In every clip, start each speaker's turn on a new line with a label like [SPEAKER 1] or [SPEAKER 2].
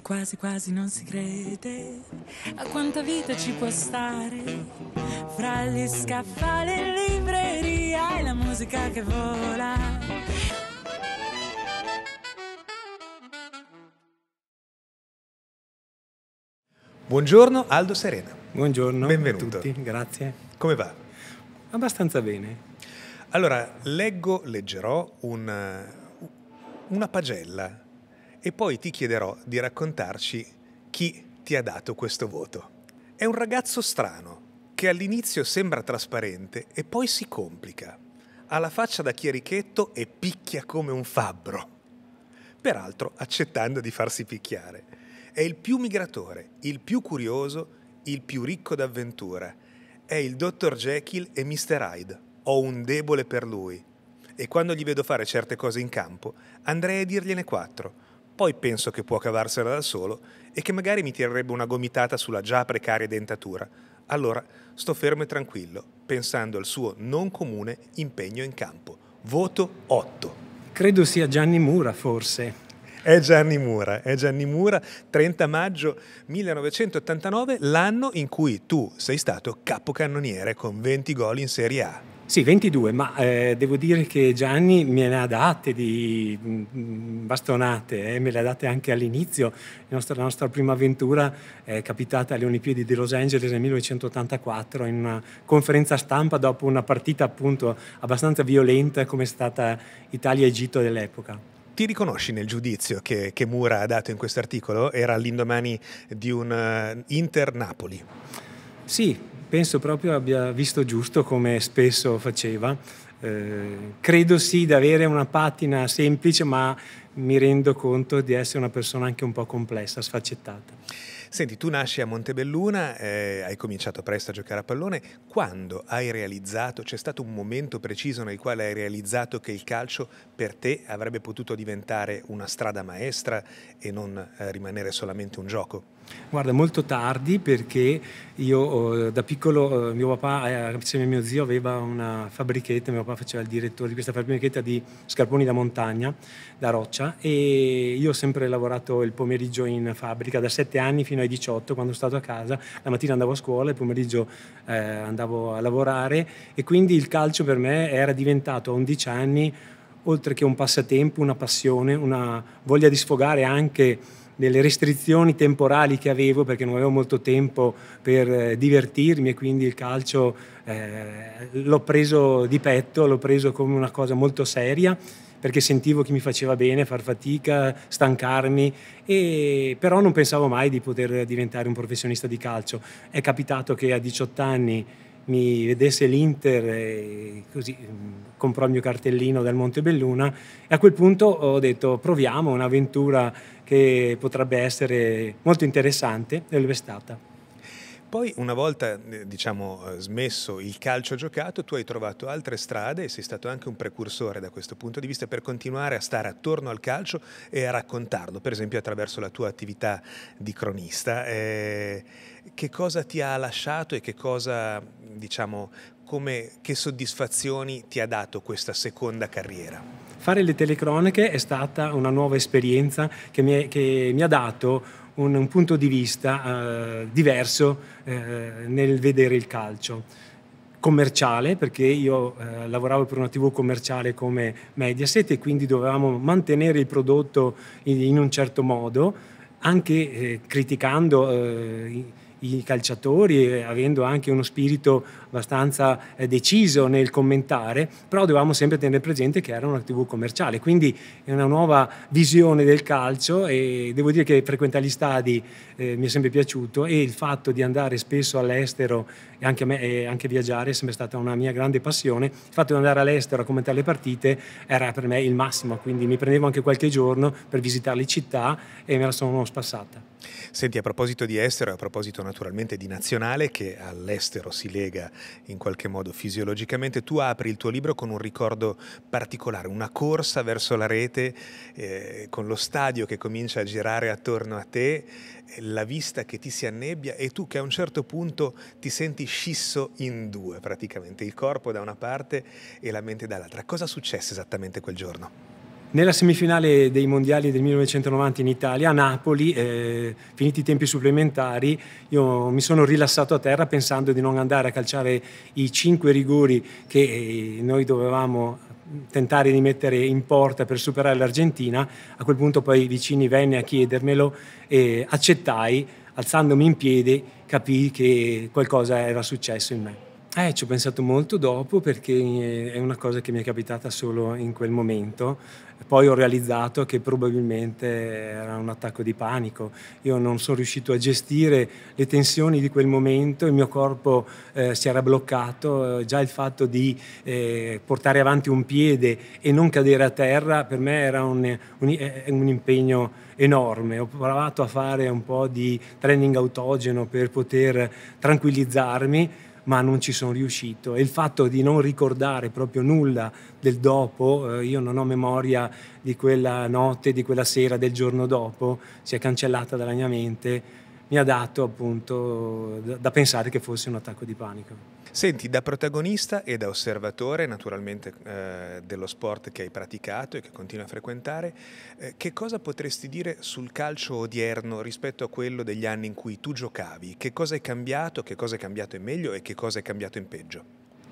[SPEAKER 1] e quasi quasi non si crede a quanta vita ci può stare fra gli scaffali le librerie e la musica che vola.
[SPEAKER 2] Buongiorno Aldo Serena. Buongiorno. Benvenuto. A tutti, grazie. Come va? Abbastanza bene. Allora, leggo, leggerò un, una pagella e poi ti chiederò di raccontarci chi ti ha dato questo voto. È un ragazzo strano, che all'inizio sembra trasparente e poi si complica. Ha la faccia da chierichetto e picchia come un fabbro. Peraltro accettando di farsi picchiare. È il più migratore, il più curioso, il più ricco d'avventura. È il dottor Jekyll e Mr. Hyde. Ho un debole per lui. E quando gli vedo fare certe cose in campo, andrei a dirgliene quattro poi penso che può cavarsela da solo e che magari mi tirerebbe una gomitata sulla già precaria dentatura. Allora sto fermo e tranquillo, pensando al suo non comune impegno in campo. Voto 8. Credo sia Gianni Mura, forse. È Gianni Mura, è Gianni Mura, 30 maggio 1989, l'anno in cui tu sei stato capocannoniere con 20 gol in Serie A. Sì, 22, ma eh, devo
[SPEAKER 1] dire che Gianni me ne ha date di mm, bastonate, eh, me le ha date anche all'inizio. La nostra, la nostra, prima avventura è capitata alle Olimpiadi di Los Angeles nel 1984 in una conferenza stampa dopo una partita appunto abbastanza violenta
[SPEAKER 2] come è stata Italia-Egitto dell'epoca ti riconosci nel giudizio che, che Mura ha dato in questo articolo? Era all'indomani di un eh, Inter-Napoli. Sì, penso proprio abbia visto giusto come spesso faceva. Eh,
[SPEAKER 1] credo sì di avere una patina semplice, ma mi rendo conto di essere una
[SPEAKER 2] persona anche un po' complessa, sfaccettata. Senti, tu nasci a Montebelluna, eh, hai cominciato presto a giocare a pallone. Quando hai realizzato, c'è stato un momento preciso nel quale hai realizzato che il calcio per te avrebbe potuto diventare una strada maestra e non eh, rimanere solamente un gioco?
[SPEAKER 1] Guarda, molto tardi perché
[SPEAKER 2] io
[SPEAKER 1] eh, da piccolo, eh, mio papà, eh, insieme a mio zio, aveva una fabbrichetta, mio papà faceva il direttore di questa fabbrichetta di scarponi da montagna, da roccia, e io ho sempre lavorato il pomeriggio in fabbrica, da 7 anni fino ai 18, quando sono stato a casa, la mattina andavo a scuola, il pomeriggio eh, andavo a lavorare e quindi il calcio per me era diventato a 11 anni, oltre che un passatempo, una passione, una voglia di sfogare anche delle restrizioni temporali che avevo perché non avevo molto tempo per eh, divertirmi e quindi il calcio eh, l'ho preso di petto, l'ho preso come una cosa molto seria perché sentivo che mi faceva bene far fatica, stancarmi, e, però non pensavo mai di poter diventare un professionista di calcio. È capitato che a 18 anni mi vedesse l'Inter e così mm, comprò il mio cartellino del Montebelluna e a quel punto ho detto proviamo un'avventura che potrebbe essere molto interessante e lo è stata.
[SPEAKER 2] Poi una volta eh, diciamo, eh, smesso il calcio giocato, tu hai trovato altre strade e sei stato anche un precursore da questo punto di vista per continuare a stare attorno al calcio e a raccontarlo, per esempio attraverso la tua attività di cronista. Eh, che cosa ti ha lasciato e che cosa, diciamo, come, che soddisfazioni ti ha dato questa seconda carriera?
[SPEAKER 1] Fare le telecroniche è stata una nuova esperienza che mi, è, che mi ha dato un, un, punto di vista eh, diverso eh, nel vedere il calcio commerciale, perché io eh, lavoravo per una TV commerciale come Mediaset e quindi dovevamo mantenere il prodotto in, in un certo modo, anche eh, criticando eh, i calciatori, eh, avendo anche uno spirito abbastanza eh, deciso nel commentare, però dovevamo sempre tenere presente che era una TV commerciale, quindi è una nuova visione del calcio e devo dire che frequentare gli stadi eh, mi è sempre piaciuto e il fatto di andare spesso all'estero e anche, me, e eh, anche viaggiare è sempre stata una mia grande passione, il fatto di andare all'estero a commentare le partite era per me il massimo, quindi mi prendevo anche qualche giorno per visitare le città e me la sono spassata.
[SPEAKER 2] Senti, a proposito di estero, a proposito naturalmente di nazionale, che all'estero si lega in qualche modo fisiologicamente, tu apri il tuo libro con un ricordo particolare, una corsa verso la rete, eh, con lo stadio che comincia a girare attorno a te, la vista che ti si annebbia e tu che a un certo punto ti senti scisso in due praticamente, il corpo da una parte e la mente dall'altra. Cosa successe esattamente quel giorno?
[SPEAKER 1] Nella semifinale dei mondiali del 1990 in Italia, a Napoli, eh, finiti i tempi supplementari, io mi sono rilassato a terra pensando di non andare a calciare i cinque rigori che eh, noi dovevamo tentare di mettere in porta per superare l'Argentina. A quel punto poi i vicini venne a chiedermelo e accettai, alzandomi in piedi capii che qualcosa era successo in me. Eh, ci ho pensato molto dopo perché eh, è una cosa che mi è capitata solo in quel momento. Poi ho realizzato che probabilmente era un attacco di panico. Io non sono riuscito a gestire le tensioni di quel momento, il mio corpo eh, si era bloccato. Eh, già il fatto di eh, portare avanti un piede e non cadere a terra per me era un, un, eh, un impegno enorme. Ho provato a fare un po' di training autogeno per poter tranquillizzarmi ma non ci sono riuscito. E il fatto di non ricordare proprio nulla del dopo, eh, io non ho memoria di quella notte, di quella sera, del giorno dopo, si è cancellata dalla mia mente, mi ha dato appunto da, da pensare che fosse
[SPEAKER 2] un attacco di panico. Senti, da protagonista e da osservatore naturalmente eh, dello sport che hai praticato e che continui a frequentare, eh, che cosa potresti dire sul calcio odierno rispetto a quello degli anni in cui tu giocavi? Che cosa è cambiato, che cosa è cambiato in meglio e che cosa è cambiato in peggio?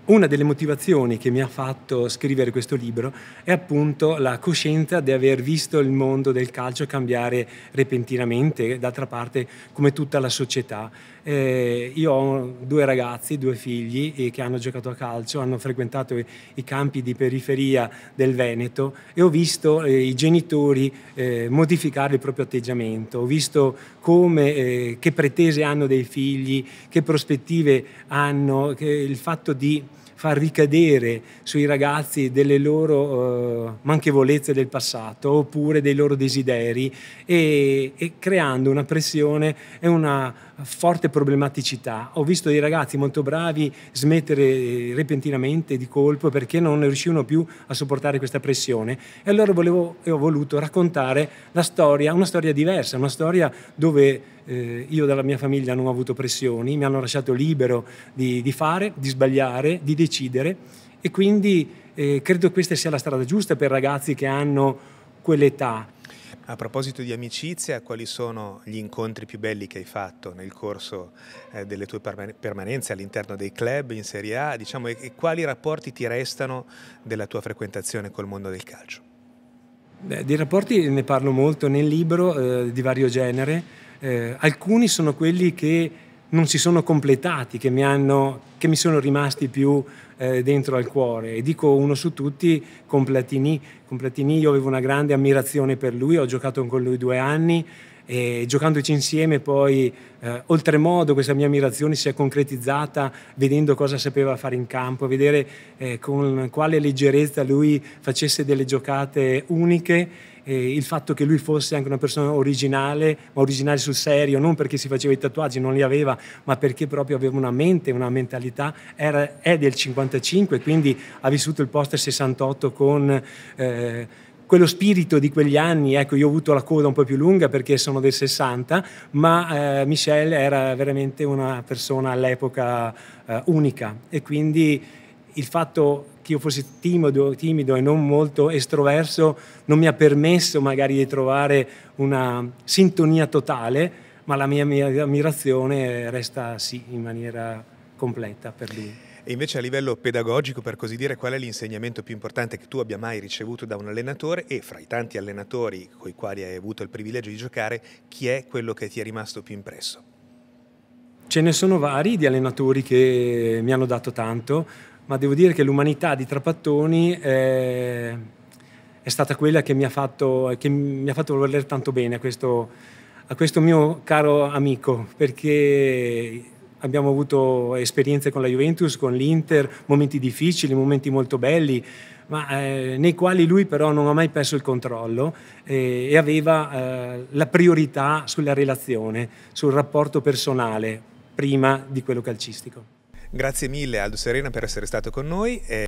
[SPEAKER 1] Una delle motivazioni che mi ha fatto scrivere questo libro è appunto la coscienza di aver visto il mondo del calcio cambiare repentinamente, d'altra parte come tutta la società eh, io ho due ragazzi, due figli eh, che hanno giocato a calcio, hanno frequentato i, i, campi di periferia del Veneto e ho visto eh, i genitori eh, modificare il proprio atteggiamento, ho visto come, eh, che pretese hanno dei figli, che prospettive hanno, che il fatto di far ricadere sui ragazzi delle loro eh, manchevolezze del passato oppure dei loro desideri e, e creando una pressione e una forte problematicità. Ho visto dei ragazzi molto bravi smettere repentinamente di colpo perché non riuscivano più a sopportare questa pressione e allora volevo e ho voluto raccontare la storia, una storia diversa, una storia dove eh, io dalla mia famiglia non ho avuto pressioni, mi hanno lasciato libero di, di fare, di sbagliare, di decidere e quindi eh, credo questa
[SPEAKER 2] sia la strada giusta per ragazzi che hanno quell'età. A proposito di amicizia, quali sono gli incontri più belli che hai fatto nel corso eh, delle tue permanenze all'interno dei club in Serie A? Diciamo, e, e quali rapporti ti restano della tua frequentazione col mondo del calcio?
[SPEAKER 1] Beh, dei rapporti ne parlo molto nel libro eh, di vario genere. Eh, alcuni sono quelli che non si sono completati, che mi, hanno, che mi sono rimasti più eh, dentro al cuore. E dico uno su tutti, con Platini. Con Platini io avevo una grande ammirazione per lui, ho giocato con lui due anni e giocandoci insieme poi eh, oltremodo questa mia ammirazione si è concretizzata vedendo cosa sapeva fare in campo, vedere eh, con quale leggerezza lui facesse delle giocate uniche eh, il fatto che lui fosse anche una persona originale, ma originale sul serio, non perché si faceva i tatuaggi, non li aveva, ma perché proprio aveva una mente, una mentalità, Era, è del 55, quindi ha vissuto il post 68 con... Eh, quello spirito di quegli anni, ecco, io ho avuto la coda un po' più lunga perché sono del 60, ma eh, Michel era veramente una persona all'epoca eh, unica e quindi il fatto che io fossi timido, timido e non molto estroverso non mi ha permesso magari di trovare una sintonia totale, ma la mia, ammirazione resta sì in maniera
[SPEAKER 2] completa per lui. E invece a livello pedagogico, per così dire, qual è l'insegnamento più importante che tu abbia mai ricevuto da un allenatore e fra i tanti allenatori con i quali hai avuto il privilegio di giocare, chi è quello che ti è rimasto più impresso?
[SPEAKER 1] Ce ne sono vari di allenatori che mi hanno dato tanto ma devo dire che l'umanità di Trapattoni è, eh, è stata quella che mi, fatto, che mi, ha fatto, voler tanto bene a questo, a questo mio caro amico, perché abbiamo avuto esperienze con la Juventus, con l'Inter, momenti difficili, momenti molto belli, ma eh, nei quali lui però non ha mai perso il controllo eh, e aveva eh, la priorità sulla relazione, sul rapporto personale, prima di quello calcistico.
[SPEAKER 2] Grazie mille Aldo Serena per essere stato con noi.